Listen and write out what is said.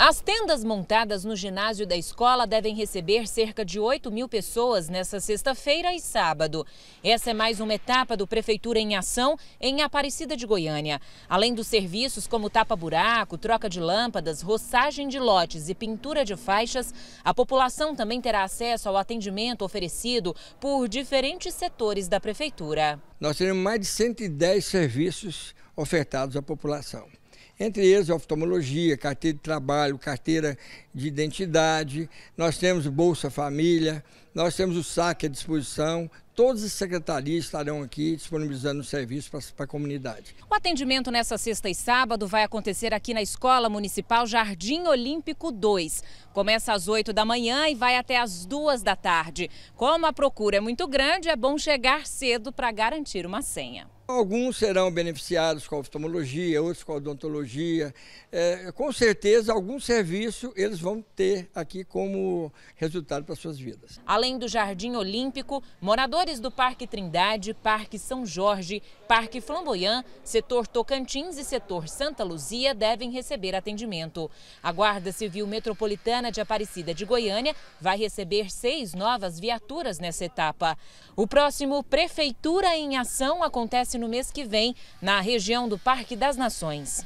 As tendas montadas no ginásio da escola devem receber cerca de 8 mil pessoas nesta sexta-feira e sábado. Essa é mais uma etapa do Prefeitura em Ação em Aparecida de Goiânia. Além dos serviços como tapa-buraco, troca de lâmpadas, roçagem de lotes e pintura de faixas, a população também terá acesso ao atendimento oferecido por diferentes setores da Prefeitura. Nós teremos mais de 110 serviços ofertados à população entre eles oftalmologia, carteira de trabalho, carteira de identidade, nós temos Bolsa Família, nós temos o saque à disposição, todas as secretarias estarão aqui disponibilizando o serviço para, para a comunidade. O atendimento nessa sexta e sábado vai acontecer aqui na Escola Municipal Jardim Olímpico 2. Começa às 8 da manhã e vai até às 2 da tarde. Como a procura é muito grande, é bom chegar cedo para garantir uma senha. Alguns serão beneficiados com oftalmologia, outros com odontologia. É, com certeza, algum serviço eles vão ter aqui como resultado para suas vidas. Além do Jardim Olímpico, moradores do Parque Trindade, Parque São Jorge, Parque Flamboyant, setor Tocantins e setor Santa Luzia devem receber atendimento. A Guarda Civil Metropolitana de Aparecida de Goiânia vai receber seis novas viaturas nessa etapa. O próximo Prefeitura em Ação acontece no mês que vem, na região do Parque das Nações.